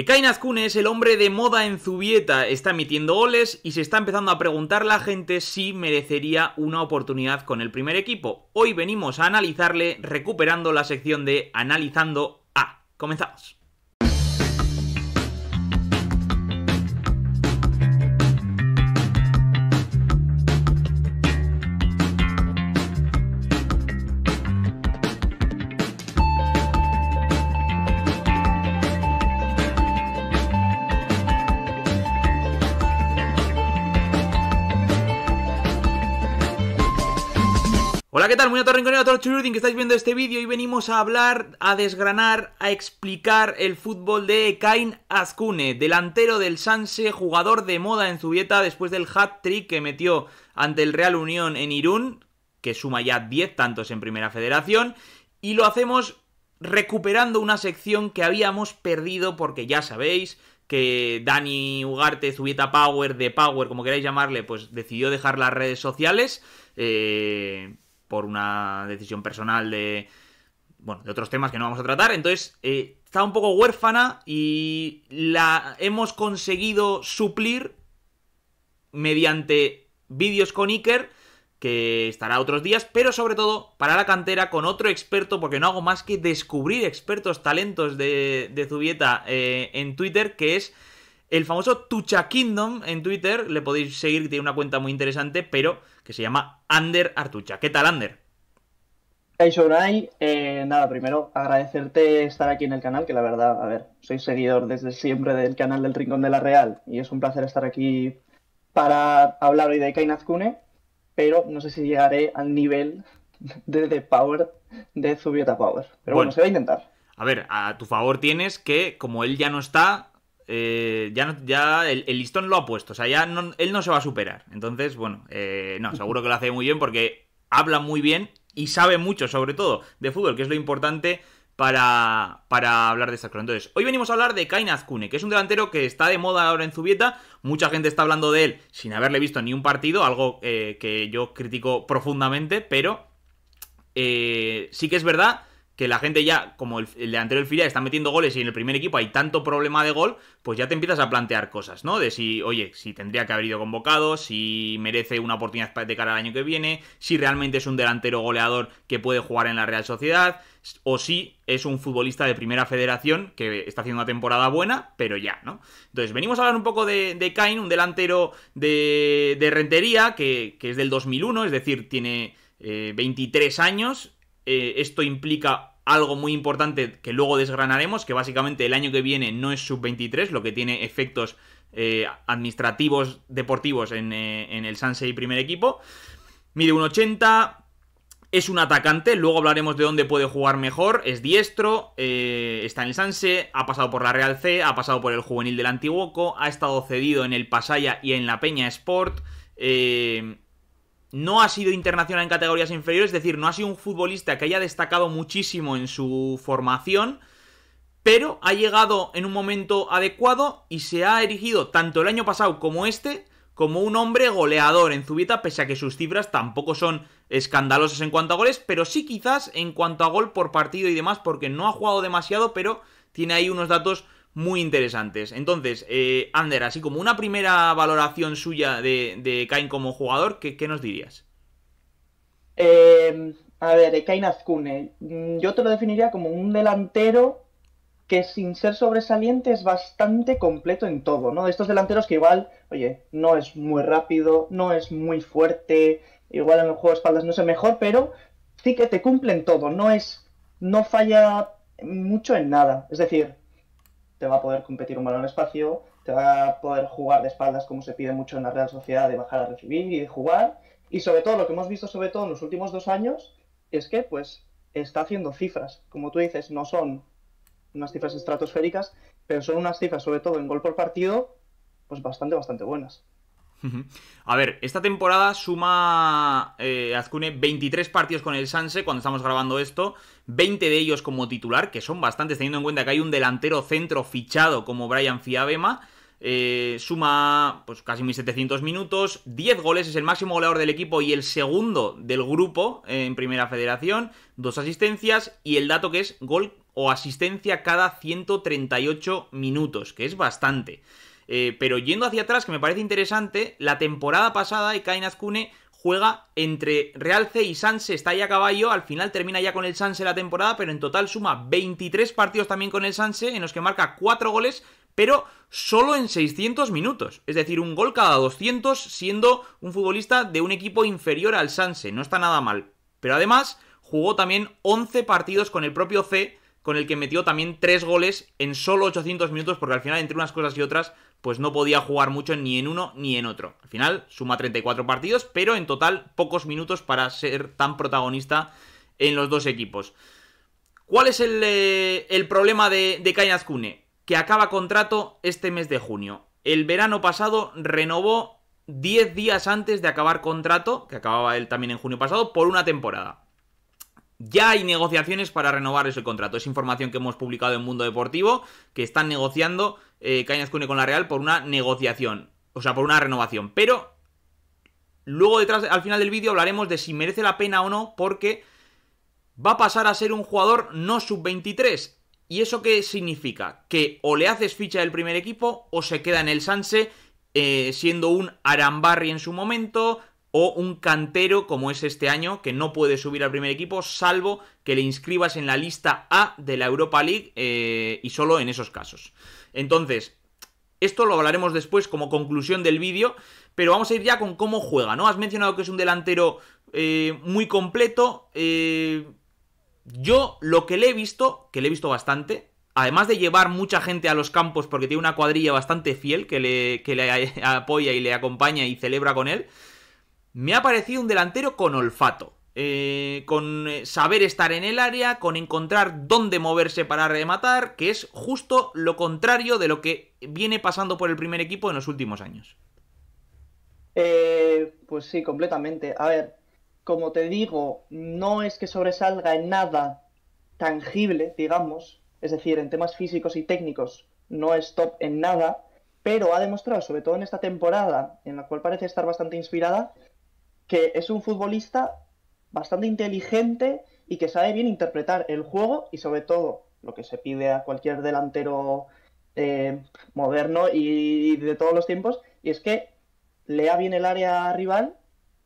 Ekain Azcune es el hombre de moda en Zubieta, está emitiendo goles y se está empezando a preguntar la gente si merecería una oportunidad con el primer equipo. Hoy venimos a analizarle recuperando la sección de Analizando A. Comenzamos. tal? Muy a a todos que estáis viendo este vídeo y venimos a hablar, a desgranar, a explicar el fútbol de Kain Azcune, delantero del Sanse, jugador de moda en Zubieta después del hat-trick que metió ante el Real Unión en Irún, que suma ya 10 tantos en Primera Federación, y lo hacemos recuperando una sección que habíamos perdido porque ya sabéis que Dani Ugarte, Zubieta Power, de Power, como queráis llamarle, pues decidió dejar las redes sociales. Eh por una decisión personal de, bueno, de otros temas que no vamos a tratar. Entonces, eh, está un poco huérfana y la hemos conseguido suplir mediante vídeos con Iker, que estará otros días, pero sobre todo para la cantera con otro experto, porque no hago más que descubrir expertos talentos de, de Zubieta eh, en Twitter, que es el famoso Tucha Kingdom en Twitter. Le podéis seguir, tiene una cuenta muy interesante, pero que se llama Ander Artucha. ¿Qué tal, Ander? Hey, eh, nada, primero agradecerte estar aquí en el canal, que la verdad, a ver, soy seguidor desde siempre del canal del Rincón de la Real y es un placer estar aquí para hablar hoy de Kainaz pero no sé si llegaré al nivel de, The Power de Zubieta Power. Pero bueno, se va a intentar. A ver, a tu favor tienes que, como él ya no está, eh, ya, no, ya el, listón lo ha puesto, o sea, ya él no se va a superar. Entonces, bueno, eh, no, seguro que lo hace muy bien porque habla muy bien y sabe mucho, sobre todo, de fútbol, que es lo importante para, para hablar de estas Entonces, hoy venimos a hablar de Kain Azkune, que es un delantero que está de moda ahora en Zubieta. Mucha gente está hablando de él sin haberle visto ni un partido, algo eh, que yo critico profundamente, pero sí que es verdad que la gente ya, como el, delantero del filial está metiendo goles y en el primer equipo hay tanto problema de gol, pues ya te empiezas a plantear cosas, ¿no? De si, oye, si tendría que haber ido convocado, si merece una oportunidad de cara al año que viene, si realmente es un delantero goleador que puede jugar en la Real Sociedad, o si es un futbolista de primera federación que está haciendo una temporada buena, pero ya, ¿no? Entonces, venimos a hablar un poco de, Kain, un delantero de, Rentería, que, es del 2001, es decir, tiene 23 eh, años, eh, esto implica algo muy importante que luego desgranaremos, que básicamente el año que viene no es sub-23, lo que tiene efectos eh, administrativos deportivos en, eh, en el Sansei primer equipo. Mide 1,80, es un atacante, luego hablaremos de dónde puede jugar mejor. Es diestro, está en el Sanse, ha pasado por la Real C, ha pasado por el juvenil del Antiguoco, ha estado cedido en el Pasaya y en la Peña Sport. Eh, no ha sido internacional en categorías inferiores, es decir, no ha sido un futbolista que haya destacado muchísimo en su formación, pero ha llegado en un momento adecuado y se ha erigido tanto el año pasado como este como un hombre goleador en Zubieta, pese a que sus cifras tampoco son escandalosas en cuanto a goles, pero sí quizás en cuanto a gol por partido y demás, porque no ha jugado demasiado, pero tiene ahí unos datos muy interesantes. Entonces, eh, Ander, así como una primera valoración suya de, de Kain como jugador, ¿qué, nos dirías? Eh, a ver, Kain Azcune, mm, yo te lo definiría como un delantero que sin ser sobresaliente es bastante completo en todo, ¿no? de Estos delanteros que igual, oye, no es muy rápido, no es muy fuerte, igual en el juego de espaldas no es el mejor, pero sí que te cumplen todo, no es, no falla mucho en nada, es decir, te va a poder competir un balón espacio, te va a poder jugar de espaldas como se pide mucho en la Real Sociedad, de bajar a recibir y de jugar. Y sobre todo, lo que hemos visto sobre todo en los últimos dos años, es que pues está haciendo cifras. Como tú dices, no son unas cifras estratosféricas, pero son unas cifras, sobre todo en gol por partido, pues bastante, bastante buenas. A ver, esta temporada suma eh, Azcune 23 partidos con el Sanse cuando estamos grabando esto, 20 de ellos como titular, que son bastantes teniendo en cuenta que hay un delantero centro fichado como Brian Fiabema. Eh, suma pues casi 1700 minutos, 10 goles, es el máximo goleador del equipo y el segundo del grupo eh, en Primera Federación, dos asistencias y el dato que es gol o asistencia cada 138 minutos, que es bastante. Eh, pero yendo hacia atrás, que me parece interesante, la temporada pasada Ekain Azcune juega entre Real C y Sanse, está ahí a caballo, al final termina ya con el Sanse la temporada, pero en total suma 23 partidos también con el Sanse, en los que marca 4 goles, pero solo en 600 minutos, es decir, un gol cada 200, siendo un futbolista de un equipo inferior al Sanse, no está nada mal. Pero además jugó también 11 partidos con el propio C, con el que metió también 3 goles en solo 800 minutos, porque al final entre unas cosas y otras pues no podía jugar mucho ni en uno ni en otro. Al final suma 34 partidos, pero en total pocos minutos para ser tan protagonista en los dos equipos. ¿Cuál es el, eh, el problema de, de Que acaba contrato este mes de junio. El verano pasado renovó 10 días antes de acabar contrato, que acababa él también en junio pasado, por una temporada. Ya hay negociaciones para renovar ese contrato. Es información que hemos publicado en Mundo Deportivo, que están negociando eh, Cañas Cune con la Real por una negociación, o sea, por una renovación. Pero luego detrás, al final del vídeo, hablaremos de si merece la pena o no, porque va a pasar a ser un jugador no sub-23. ¿Y eso qué significa? Que o le haces ficha del primer equipo o se queda en el Sanse eh, siendo un Arambarri en su momento, o un cantero como es este año, que no puede subir al primer equipo, salvo que le inscribas en la lista A de la Europa League eh, y solo en esos casos. Entonces, esto lo hablaremos después como conclusión del vídeo, pero vamos a ir ya con cómo juega, ¿no? Has mencionado que es un delantero eh, muy completo. Eh, yo lo que le he visto, que le he visto bastante, además de llevar mucha gente a los campos porque tiene una cuadrilla bastante fiel que le, que le apoya y le acompaña y celebra con él, me ha parecido un delantero con olfato. Eh, con eh, saber estar en el área, con encontrar dónde moverse para rematar, que es justo lo contrario de lo que viene pasando por el primer equipo en los últimos años. Eh, pues sí, completamente. A ver, como te digo, no es que sobresalga en nada tangible, digamos, es decir, en temas físicos y técnicos no es top en nada, pero ha demostrado, sobre todo en esta temporada, en la cual parece estar bastante inspirada, que es un futbolista bastante inteligente y que sabe bien interpretar el juego y sobre todo lo que se pide a cualquier delantero eh, moderno y de todos los tiempos, y es que lea bien el área rival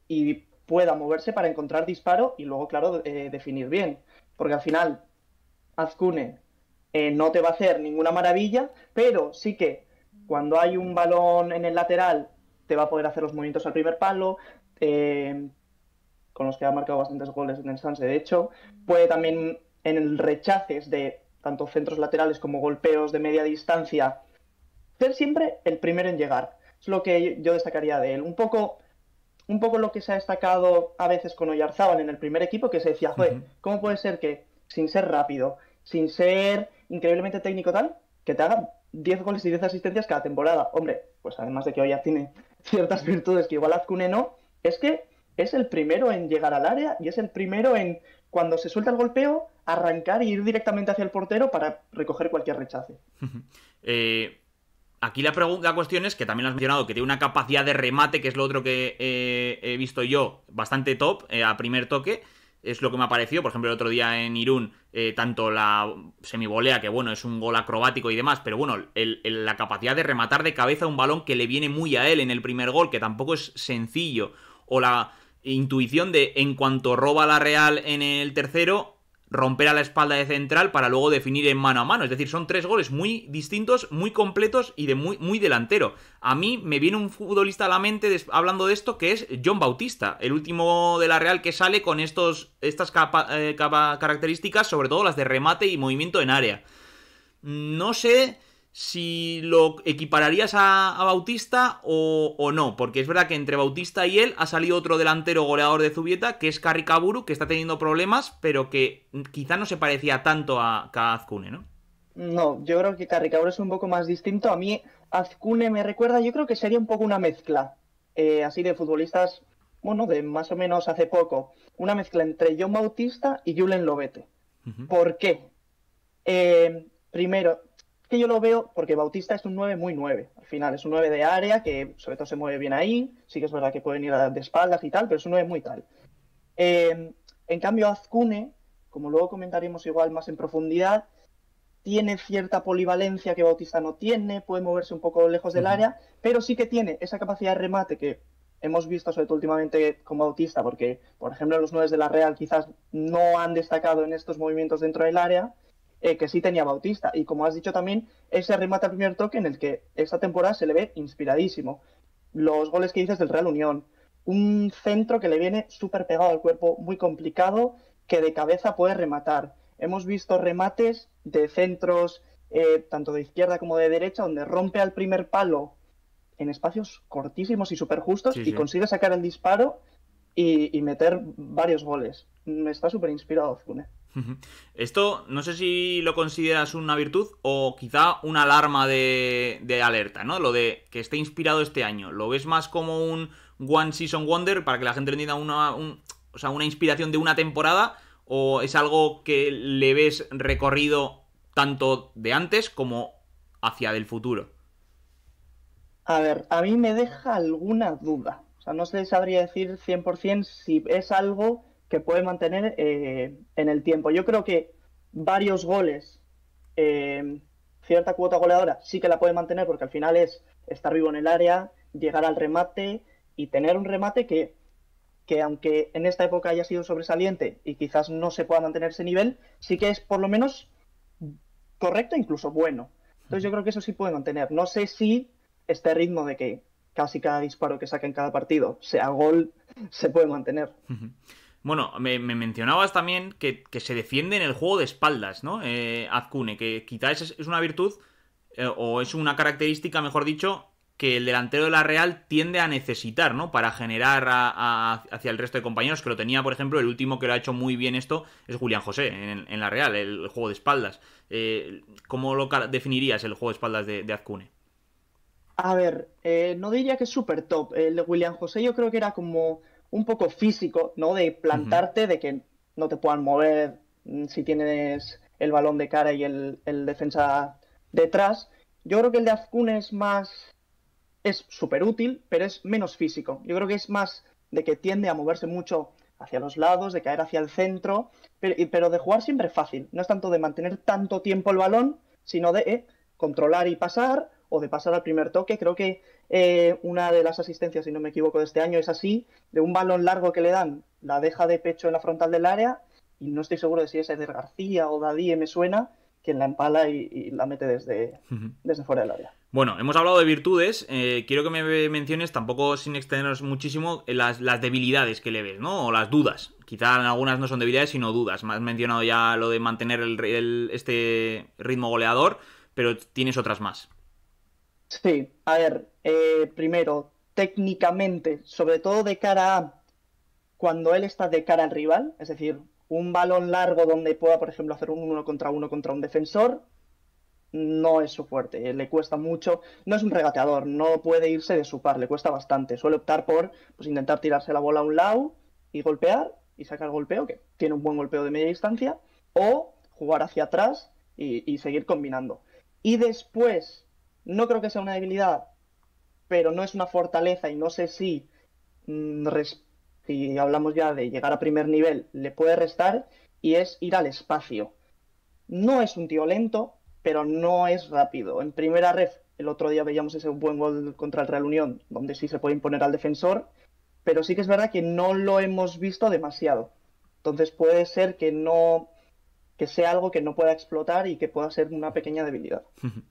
y pueda moverse para encontrar disparo y luego, claro, eh, definir bien. Porque al final, Azcune eh, no te va a hacer ninguna maravilla, pero sí que cuando hay un balón en el lateral, te va a poder hacer los movimientos al primer palo, eh, con los que ha marcado bastantes goles en el Sanse, de hecho. Puede también en el rechaces de tanto centros laterales como golpeos de media distancia ser siempre el primero en llegar. Es lo que yo destacaría de él. Un poco un poco lo que se ha destacado a veces con Oyarzábal en el primer equipo, que se decía, joder, ¿cómo puede ser que sin ser rápido, sin ser increíblemente técnico tal, que te hagan 10 goles y 10 asistencias cada temporada? Hombre, pues además de que ya tiene ciertas virtudes que igual Azcune no, es que es el primero en llegar al área y es el primero en, cuando se suelta el golpeo, arrancar y ir directamente hacia el portero para recoger cualquier rechace. Eh, aquí la, la cuestión es que también lo has mencionado, que tiene una capacidad de remate, que es lo otro que eh, he visto yo, bastante top eh, a primer toque es lo que me ha parecido. Por ejemplo, el otro día en Irún, tanto la semibolea que bueno, es un gol acrobático y demás, pero bueno, la capacidad de rematar de cabeza un balón que le viene muy a él en el primer gol, que tampoco es sencillo o la intuición de en cuanto roba la Real en el tercero, romper a la espalda de central para luego definir en mano a mano. Es decir, son tres goles muy distintos, muy completos y de muy, muy delantero. A mí me viene un futbolista a la mente hablando de esto que es John Bautista, el último de la Real que sale con estos, estas eh, características, sobre todo las de remate y movimiento en área. No sé si lo equipararías a, Bautista o, no, porque es verdad que entre Bautista y él ha salido otro delantero goleador de Zubieta, que es Carricaburu, que está teniendo problemas, pero que quizá no se parecía tanto a, Azcune, ¿no? No, yo creo que Carricaburu es un poco más distinto. A mí Azcune me recuerda, yo creo que sería un poco una mezcla, eh, así de futbolistas, bueno, de más o menos hace poco, una mezcla entre John Bautista y Julen Lobete. ¿Por qué? Eh, primero, que yo lo veo porque Bautista es un 9 muy 9. Al final es un 9 de área que sobre todo se mueve bien ahí. Sí que es verdad que pueden ir de espaldas y tal, pero es un 9 muy tal. Eh, en cambio, Azcune, como luego comentaremos igual más en profundidad, tiene cierta polivalencia que Bautista no tiene, puede moverse un poco lejos del área, pero sí que tiene esa capacidad de remate que hemos visto sobre todo últimamente con Bautista, porque por ejemplo los 9 de la Real quizás no han destacado en estos movimientos dentro del área eh, que sí tenía Bautista. Y como has dicho también, ese remate al primer toque en el que esta temporada se le ve inspiradísimo. Los goles que dices del Real Unión. Un centro que le viene súper pegado al cuerpo, muy complicado, que de cabeza puede rematar. Hemos visto remates de centros, eh, tanto de izquierda como de derecha, donde rompe al primer palo en espacios cortísimos y súper justos y consigue sacar el disparo y, y meter varios goles. Está súper inspirado Zune. Esto no sé si lo consideras una virtud o quizá una alarma de, alerta, ¿no? Lo de que esté inspirado este año. ¿Lo ves más como un One Season Wonder para que la gente entienda una, o sea, una inspiración de una temporada? ¿O es algo que le ves recorrido tanto de antes como hacia del futuro? A ver, a mí me deja alguna duda. O sea, no se sabría decir 100% si es algo que puede mantener eh, en el tiempo. Yo creo que varios goles, eh, cierta cuota goleadora, sí que la puede mantener porque al final es estar vivo en el área, llegar al remate y tener un remate que, que aunque en esta época haya sido sobresaliente y quizás no se pueda mantener ese nivel, sí que es por lo menos correcto e incluso bueno. Entonces yo creo que eso sí puede mantener. No sé si este ritmo de que casi cada disparo que saque en cada partido sea gol se puede mantener. Bueno, me, mencionabas también que, se defiende en el juego de espaldas, ¿no? Eh, Azcune, que quizás es, una virtud eh, o es una característica, mejor dicho, que el delantero de la Real tiende a necesitar, ¿no? Para generar hacia el resto de compañeros, que lo tenía, por ejemplo, el último que lo ha hecho muy bien esto es Julián José en, la Real, el, juego de espaldas. Eh, ¿Cómo lo definirías el juego de espaldas de, de Azcune? A ver, eh, no diría que es súper top. El de William José yo creo que era como un poco físico, ¿no? De plantarte, de que no te puedan mover mm, si tienes el balón de cara y el, defensa detrás. Yo creo que el de Azkun es más. es súper útil, pero es menos físico. Yo creo que es más de que tiende a moverse mucho hacia los lados, de caer hacia el centro, pero, pero de jugar siempre fácil. No es tanto de mantener tanto tiempo el balón, sino de eh, controlar y pasar, o de pasar al primer toque. Creo que eh, una de las asistencias, si no me equivoco, de este año es así, de un balón largo que le dan, la deja de pecho en la frontal del área, y no estoy seguro de si es Eder García o Dadie, me suena, quien la empala y, la mete desde, fuera del área. Bueno, hemos hablado de virtudes. Eh, quiero que me menciones, tampoco sin extendernos muchísimo, las, las, debilidades que le ves, ¿no? O las dudas. Quizá algunas no son debilidades, sino dudas. Me has mencionado ya lo de mantener este ritmo goleador, pero tienes otras más. Sí, a ver, eh, primero, técnicamente, sobre todo de cara a cuando él está de cara al rival, es decir, un balón largo donde pueda, por ejemplo, hacer un uno contra uno contra un defensor, no es su fuerte, eh, le cuesta mucho, no es un regateador, no puede irse de su par, le cuesta bastante, suele optar por pues, intentar tirarse la bola a un lado y golpear y sacar golpeo, que tiene un buen golpeo de media distancia, o jugar hacia atrás y, y seguir combinando. Y después, no creo que sea una debilidad, pero no es una fortaleza y no sé si, mm, si hablamos ya de llegar a primer nivel, le puede restar y es ir al espacio. No es un tío lento, pero no es rápido. En primera red, el otro día veíamos ese buen gol contra el Real Unión, donde sí se puede imponer al defensor, pero sí que es verdad que no lo hemos visto demasiado. Entonces puede ser que no que sea algo que no pueda explotar y que pueda ser una pequeña debilidad.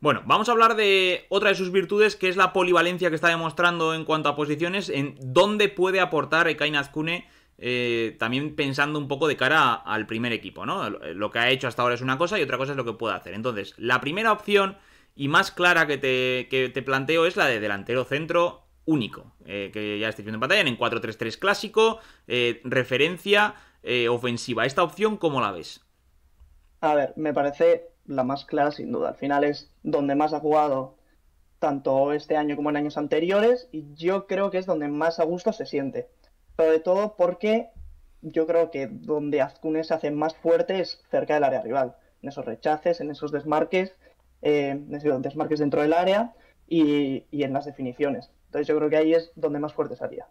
Bueno, vamos a hablar de otra de sus virtudes, que es la polivalencia que está demostrando en cuanto a posiciones, en dónde puede aportar Ekain Azcune, eh, también pensando un poco de cara al primer equipo, ¿no? Eh, lo que ha hecho hasta ahora es una cosa y otra cosa es lo que puede hacer. Entonces, la primera opción y más clara que te, planteo es la de delantero centro único, eh, que ya estáis viendo en pantalla, en 4-3-3 clásico, referencia ofensiva. ¿Esta opción cómo la ves? A ver, me parece la más clara sin duda. Al final es donde más ha jugado tanto este año como en años anteriores y yo creo que es donde más a gusto se siente. Sobre todo porque yo creo que donde Azcune se hace más fuerte es cerca del área rival, en esos rechaces, en esos desmarques, eh, desmarques dentro del área y, y en las definiciones. Entonces yo creo que ahí es donde más fuerte salía.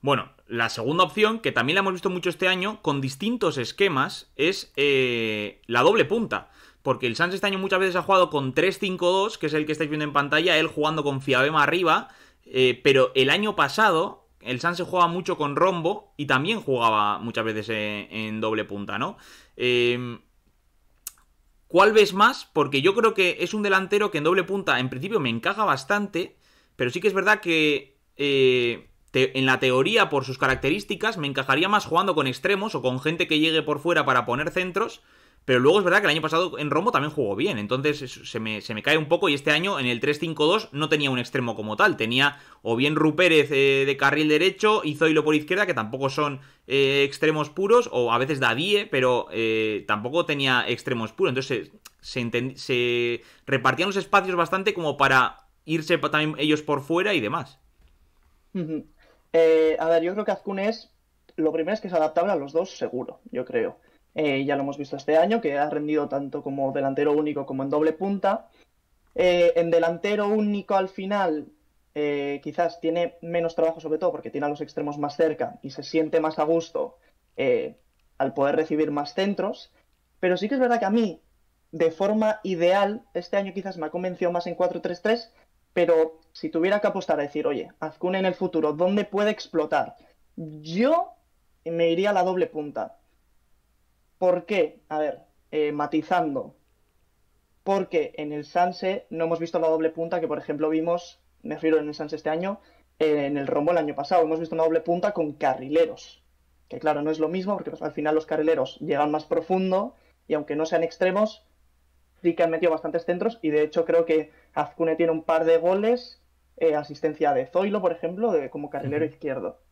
Bueno, la segunda opción, que también la hemos visto mucho este año, con distintos esquemas, es eh, la doble punta porque el Sans este año muchas veces ha jugado con 3-5-2, que es el que estáis viendo en pantalla, él jugando con Fiabema arriba, eh, pero el año pasado el Sans se jugaba mucho con rombo y también jugaba muchas veces eh, en, doble punta, ¿no? Em, ¿Cuál ves más? Porque yo creo que es un delantero que en doble punta en principio me encaja bastante, pero sí que es verdad que... Eh, en la teoría, por sus características, me encajaría más jugando con extremos o con gente que llegue por fuera para poner centros pero luego es verdad que el año pasado en Romo también jugó bien. Entonces se me, cae un poco. Y este año en el 3-5-2 no tenía un extremo como tal. Tenía o bien Rupérez eh, de carril derecho y Zoilo por izquierda, que tampoco son eh, extremos puros. O a veces Dadie, pero eh, tampoco tenía extremos puros. Entonces se, repartían los espacios bastante como para irse también ellos por fuera y demás. a ver, yo creo que azkun es. Lo primero es que es adaptable a los dos, seguro, yo creo. Eh, ya lo hemos visto este año, que ha rendido tanto como delantero único como en doble punta. Eh, en delantero único al final eh, quizás tiene menos trabajo sobre todo porque tiene a los extremos más cerca y se siente más a gusto al poder recibir más centros. Pero sí que es verdad que a mí, de forma ideal, este año quizás me ha convencido más en 4-3-3, pero si tuviera que apostar a decir, oye, Azcune en el futuro, ¿dónde puede explotar? Yo me iría a la doble punta ¿Por qué? A ver, eh, matizando. Porque en el Sanse no hemos visto la doble punta que, por ejemplo, vimos, me refiero en el Sanse este año, en el Rombo el año pasado. Hemos visto una doble punta con carrileros. Que claro, no es lo mismo porque al final los carrileros llegan más profundo y aunque no sean extremos, sí que han metido bastantes centros y de hecho creo que Azcune tiene un par de goles, eh, asistencia de Zoilo, por ejemplo, como carrilero izquierdo.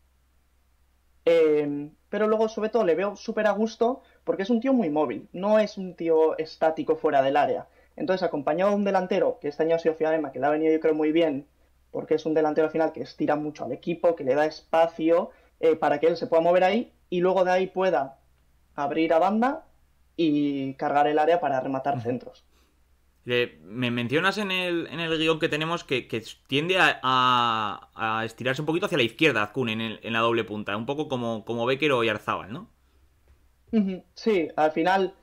Eh, pero luego sobre todo le veo súper a gusto porque es un tío muy móvil, no es un tío estático fuera del área. Entonces, acompañado de un delantero, que este año ha sido Fiadema, que le ha venido yo creo muy bien, porque es un delantero al final que estira mucho al equipo, que le da espacio eh, para que él se pueda mover ahí y luego de ahí pueda abrir a banda y cargar el área para rematar centros me mencionas en el, en el guión que tenemos que, tiende a, a, estirarse un poquito hacia la izquierda Azkun, en, en la doble punta, un poco como, como Becker o Yarzábal, ¿no? Sí, al final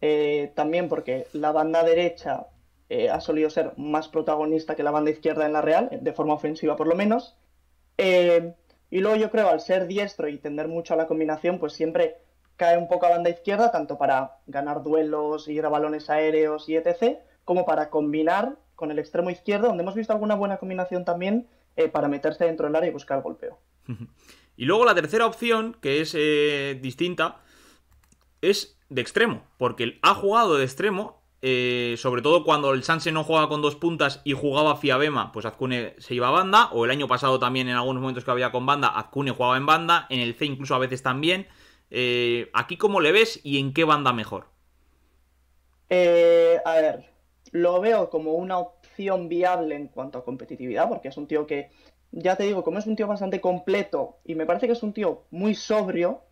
eh, también porque la banda derecha eh, ha solido ser más protagonista que la banda izquierda en la Real, de forma ofensiva por lo menos. Eh, y luego yo creo al ser diestro y tender mucho a la combinación, pues siempre cae un poco a banda izquierda, tanto para ganar duelos, ir a balones aéreos y etc como para combinar con el extremo izquierdo, donde hemos visto alguna buena combinación también eh, para meterse dentro del área y buscar golpeo. Y luego la tercera opción, que es eh, distinta, es de extremo, porque ha jugado de extremo, eh, sobre todo cuando el Sanse no juega con dos puntas y jugaba Fiabema, pues Azcune se iba a banda, o el año pasado también en algunos momentos que había con banda, Azcune jugaba en banda, en el C incluso a veces también. ¿Aquí cómo le ves y en qué banda mejor? a ver, lo veo como una opción viable en cuanto a competitividad, porque es un tío que, ya te digo, como es un tío bastante completo y me parece que es un tío muy sobrio,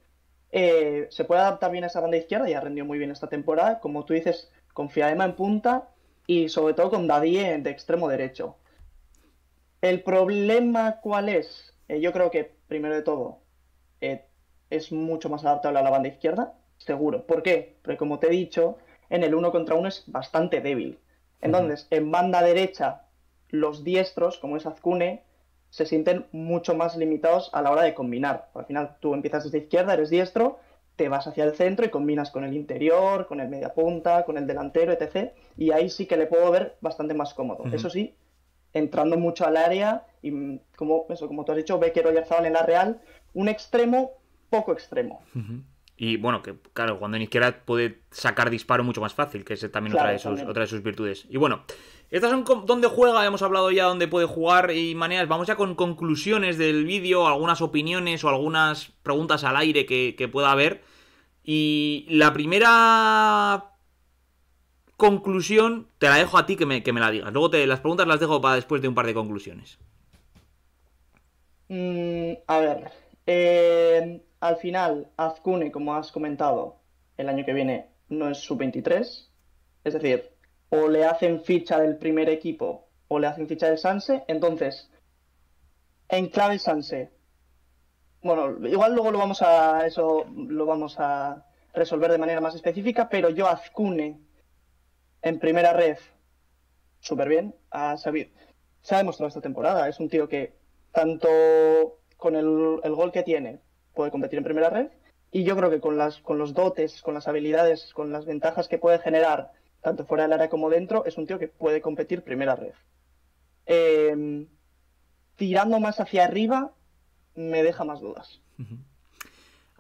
eh, se puede adaptar bien a esa banda izquierda y ha rendido muy bien esta temporada. Como tú dices, con Fiadema en punta y sobre todo con Dadie de extremo derecho. El problema, ¿cuál es? Eh, yo creo que, primero de todo, eh, es mucho más adaptable a la banda izquierda, seguro. ¿Por qué? Porque, como te he dicho, en el uno contra uno es bastante débil. Entonces, en banda derecha, los diestros, como es Azcune, se sienten mucho más limitados a la hora de combinar. Al final, tú empiezas desde izquierda, eres diestro, te vas hacia el centro y combinas con el interior, con el mediapunta, con el delantero, etc. Y ahí sí que le puedo ver bastante más cómodo. Eso sí, entrando mucho al área y mm, como, eso, como tú has dicho, Becker o en la Real, un extremo poco extremo. Y bueno, que claro, cuando en izquierda puede sacar disparo mucho más fácil, que es también, otra, de sus, de sus virtudes. Y bueno, estas son donde juega, hemos hablado ya dónde puede jugar y maneras. Vamos ya con conclusiones del vídeo, algunas opiniones o algunas preguntas al aire que, pueda haber. Y la primera conclusión te la dejo a ti que me, la digas. Luego te, las preguntas las dejo para después de un par de conclusiones. Mm, a ver. Eh al final, Azcune, como has comentado, el año que viene no es sub-23. Es decir, o le hacen ficha del primer equipo o le hacen ficha del Sanse. Entonces, en clave Sanse. Bueno, igual luego lo vamos a eso lo vamos a resolver de manera más específica, pero yo Azcune en primera red súper bien, a sabido se ha demostrado esta temporada, es un tío que tanto con el, el gol que tiene, puede competir en primera red. Y yo creo que con, las, con los dotes, con las habilidades, con las ventajas que puede generar, tanto fuera del área como dentro, es un tío que puede competir primera red. Eh, tirando más hacia arriba, me deja más dudas.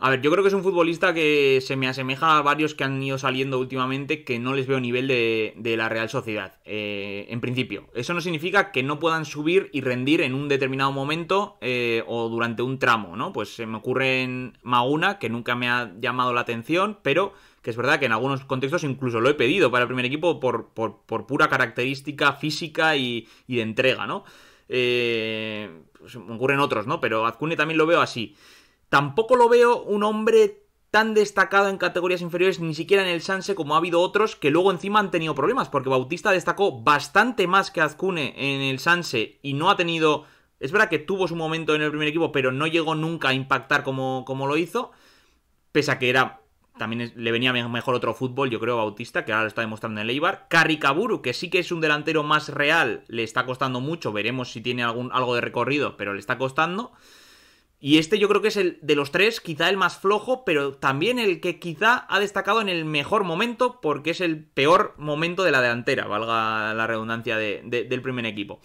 A ver, yo creo que es un futbolista que se me asemeja a varios que han ido saliendo últimamente que no les veo nivel de, la Real Sociedad, eh, en principio. Eso no significa que no puedan subir y rendir en un determinado momento eh, o durante un tramo, ¿no? Pues se me ocurre Maguna, que nunca me ha llamado la atención, pero que es verdad que en algunos contextos incluso lo he pedido para el primer equipo por, pura característica física y, de entrega, ¿no? Eh, pues me ocurren otros, ¿no? Pero Azcune también lo veo así. Tampoco lo veo un hombre tan destacado en categorías inferiores, ni siquiera en el Sanse, como ha habido otros que luego encima han tenido problemas, porque Bautista destacó bastante más que Azcune en el Sanse y no ha tenido... Es verdad que tuvo su momento en el primer equipo, pero no llegó nunca a impactar como, como lo hizo, pese a que era... También le venía mejor otro fútbol, yo creo, Bautista, que ahora lo está demostrando en el Eibar. Carricaburu, que sí que es un delantero más real, le está costando mucho. Veremos si tiene algún, algo de recorrido, pero le está costando. Y este yo creo que es el de los tres, quizá el más flojo, pero también el que quizá ha destacado en el mejor momento, porque es el peor momento de la delantera, valga la redundancia del primer equipo.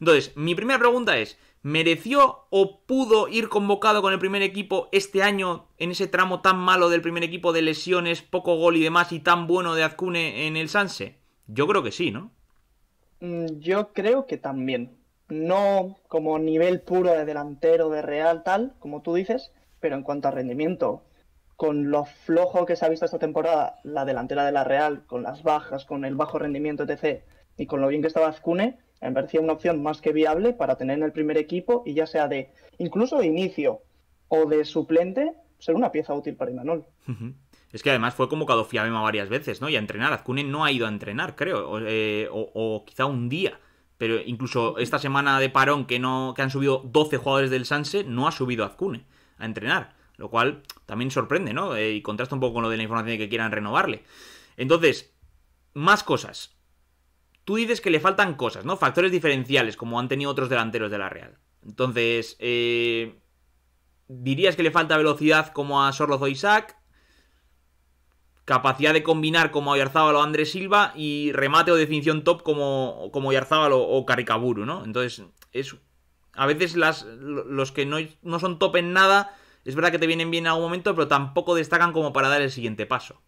Entonces, mi primera pregunta es, ¿mereció o pudo ir convocado con el primer equipo este año en ese tramo tan malo del primer equipo de lesiones, poco gol y demás, y tan bueno de Azcune en el Sanse? Yo creo que sí, ¿no? Mm, yo creo que también no como nivel puro de delantero, de real, tal, como tú dices, pero en cuanto a rendimiento, con lo flojo que se ha visto esta temporada, la delantera de la Real, con las bajas, con el bajo rendimiento, etc., y con lo bien que estaba Azcune, me parecía una opción más que viable para tener en el primer equipo y ya sea de incluso de inicio o de suplente, ser una pieza útil para Imanol. Es que además fue convocado Fiamema varias veces, ¿no? Y a entrenar. Azcune no ha ido a entrenar, creo, o, eh, o quizá un día pero incluso esta semana de parón que no han subido 12 jugadores del Sanse, no ha subido Azcune a entrenar. Lo cual también sorprende, ¿no? Eh, y contrasta un poco con lo de la información de que quieran renovarle. Entonces, más cosas. Tú dices que le faltan cosas, ¿no? Factores diferenciales, como han tenido otros delanteros de la Real. Entonces, eh, ¿dirías que le falta velocidad como a Sorlozo e Isaac? capacidad de combinar como Yarzábal o Andrés Silva y remate o definición top como, como o, o, Caricaburu, ¿no? Entonces, es, a veces las, los que no, no son top en nada, es verdad que te vienen bien en algún momento, pero tampoco destacan como para dar el siguiente paso.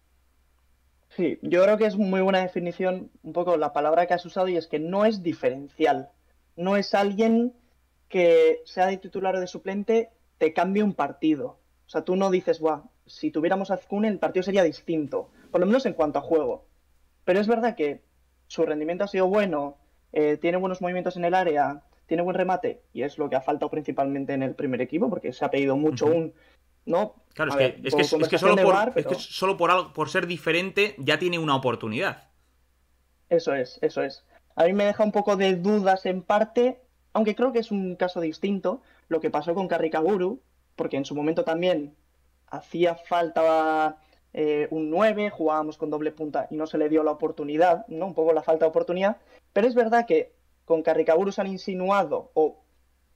Sí, yo creo que es muy buena definición, un poco la palabra que has usado, y es que no es diferencial. No es alguien que sea de titular o de suplente, te cambie un partido. O sea, tú no dices, guau, si tuviéramos a el partido sería distinto, por lo menos en cuanto a juego. Pero es verdad que su rendimiento ha sido bueno, eh, tiene buenos movimientos en el área, tiene buen remate, y es lo que ha faltado principalmente en el primer equipo, porque se ha pedido mucho un. ¿no? Claro, es, que, solo, por, solo por, algo, por ser diferente ya tiene una oportunidad. Eso es, eso es. A mí me deja un poco de dudas en parte, aunque creo que es un caso distinto, lo que pasó con Karikaguru, porque en su momento también hacía falta eh, un 9, jugábamos con doble punta y no se le dio la oportunidad, ¿no? Un poco la falta de oportunidad. Pero es verdad que con Carricaburu se han insinuado o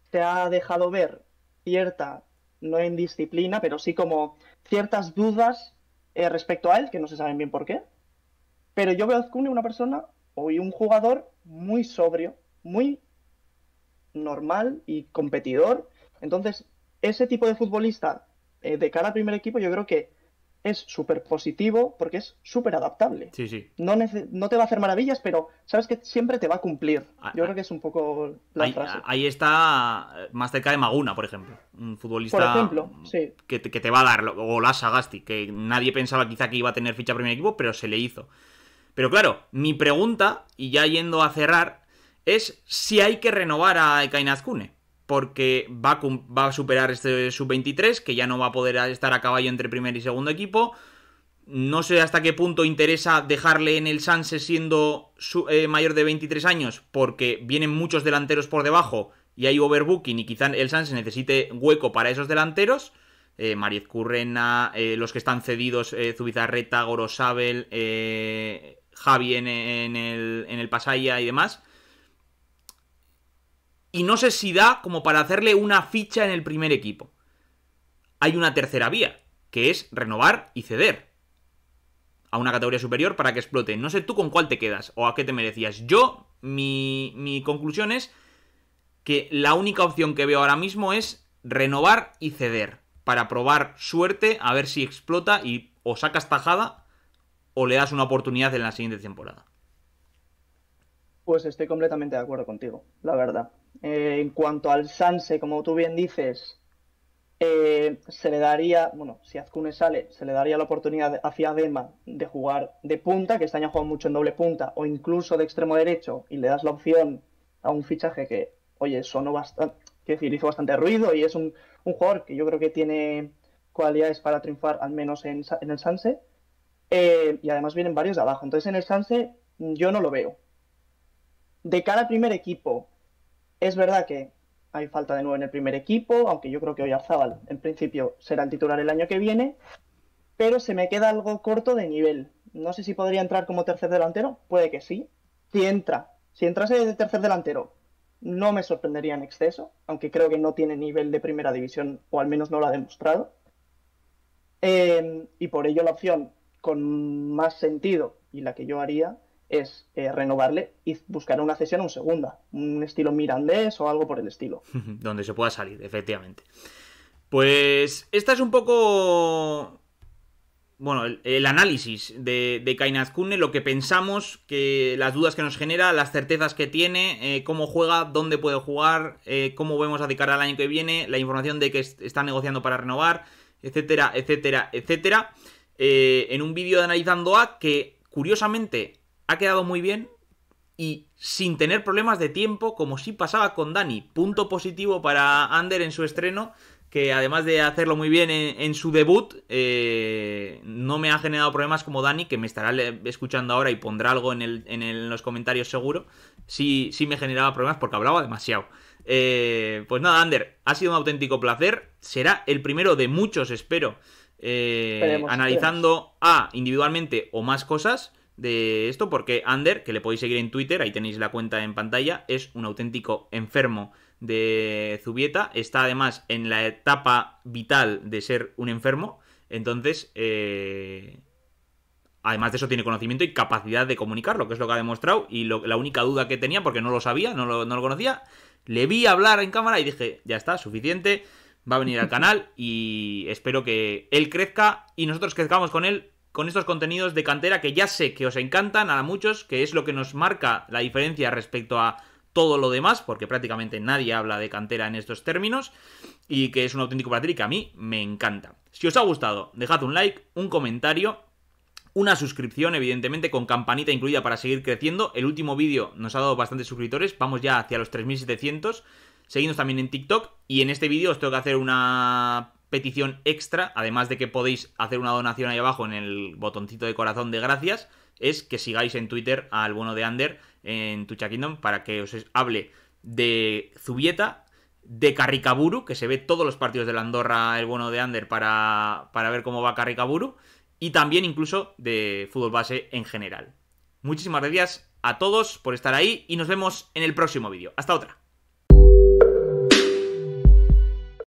te ha dejado ver cierta, no en disciplina, pero sí como ciertas dudas eh, respecto a él, que no se saben bien por qué. Pero yo veo a una persona o un jugador muy sobrio, muy normal y competidor. Entonces, ese tipo de futbolista eh, de cara al primer equipo, yo creo que es súper positivo porque es súper adaptable. Sí, sí. No, no, te va a hacer maravillas, pero sabes que siempre te va a cumplir. Ah, yo creo que es un poco la ahí, frase. Ahí está eh, más cerca de Maguna, por ejemplo. Un futbolista por ejemplo, que, te, va a dar, o la Sagasti, que nadie pensaba quizá que iba a tener ficha primer equipo, pero se le hizo. Pero claro, mi pregunta, y ya yendo a cerrar, es si hay que renovar a Ekainazcune porque va a, superar este sub-23, que ya no va a poder estar a caballo entre primer y segundo equipo. No sé hasta qué punto interesa dejarle en el Sanse siendo eh, mayor de 23 años, porque vienen muchos delanteros por debajo y hay overbooking y quizá el Sanse necesite hueco para esos delanteros. Eh, Currena, eh, los que están cedidos, eh, Zubizarreta, Gorosabel, Javi el, en el Pasaya y demás y no sé si da como para hacerle una ficha en el primer equipo. Hay una tercera vía, que es renovar y ceder a una categoría superior para que explote. No sé tú con cuál te quedas o a qué te merecías. Yo, mi, conclusión es que la única opción que veo ahora mismo es renovar y ceder para probar suerte, a ver si explota y o sacas tajada o le das una oportunidad en la siguiente temporada. Pues estoy completamente de acuerdo contigo, la verdad. Eh, en cuanto al Sanse, como tú bien dices, eh, se le daría, bueno, si Azcune sale, se le daría la oportunidad hacia Dema de jugar de punta, que este año ha jugado mucho en doble punta, o incluso de extremo derecho, y le das la opción a un fichaje que, oye, sonó bastante, que decir, hizo bastante ruido y es un, jugador que yo creo que tiene cualidades para triunfar, al menos en, el Sanse. Eh, y además vienen varios de abajo. Entonces en el Sanse yo no lo veo. De cara al primer equipo, es verdad que hay falta de nuevo en el primer equipo, aunque yo creo que hoy Oyarzábal en principio será el titular el año que viene, pero se me queda algo corto de nivel. No sé si podría entrar como tercer delantero, puede que sí. Si entra, si entrase de tercer delantero, no me sorprendería en exceso, aunque creo que no tiene nivel de primera división, o al menos no lo ha demostrado. Eh, y por ello la opción con más sentido y la que yo haría es eh, renovarle y buscar una cesión en segunda, un estilo mirandés o algo por el estilo. Donde se pueda salir, efectivamente. Pues esta es un poco bueno, el, análisis de, de Kainaz lo que pensamos, que las dudas que nos genera, las certezas que tiene, eh, cómo juega, dónde puede jugar, eh, cómo vemos a de cara al año que viene, la información de que está negociando para renovar, etcétera, etcétera, etcétera. en un vídeo de analizando a que, curiosamente, ha quedado muy bien y sin tener problemas de tiempo, como si pasaba con Dani. Punto positivo para Ander en su estreno, que además de hacerlo muy bien en, su debut, eh, no me ha generado problemas como Dani, que me estará escuchando ahora y pondrá algo en, los comentarios seguro. Sí, sí me generaba problemas porque hablaba demasiado. Eh, pues nada, Ander, ha sido un auténtico placer. Será el primero de muchos, espero. Eh, analizando a individualmente o más cosas de esto, porque Ander, que le podéis seguir en Twitter, ahí tenéis la cuenta en pantalla, es un auténtico enfermo de Zubieta, está además en la etapa vital de ser un enfermo, entonces, eh, además de eso, tiene conocimiento y capacidad de comunicarlo, que es lo que ha demostrado, y la única duda que tenía, porque no lo sabía, no lo, no lo conocía, le vi hablar en cámara y dije, ya está, suficiente, va a venir al canal y espero que él crezca y nosotros crezcamos con él con estos contenidos de cantera que ya sé que os encantan a muchos, que es lo que nos marca la diferencia respecto a todo lo demás, porque prácticamente nadie habla de cantera en estos términos, y que es un auténtico patrón y que a mí me encanta. Si os ha gustado, dejad un like, un comentario, una suscripción, evidentemente, con campanita incluida para seguir creciendo. El último vídeo nos ha dado bastantes suscriptores, vamos ya hacia los 3700. seguimos también en TikTok y en este vídeo os tengo que hacer una petición extra, además de que podéis hacer una donación ahí abajo en el botoncito de corazón de gracias, es que sigáis en Twitter al Bueno de Ander en Tucha Kingdom para que os hable de Zubieta, de Carricaburu, que se ve todos los partidos de la Andorra el bono de Ander para, para ver cómo va Carricaburu, y también incluso de fútbol base en general. Muchísimas gracias a todos por estar ahí y nos vemos en el próximo vídeo. Hasta otra.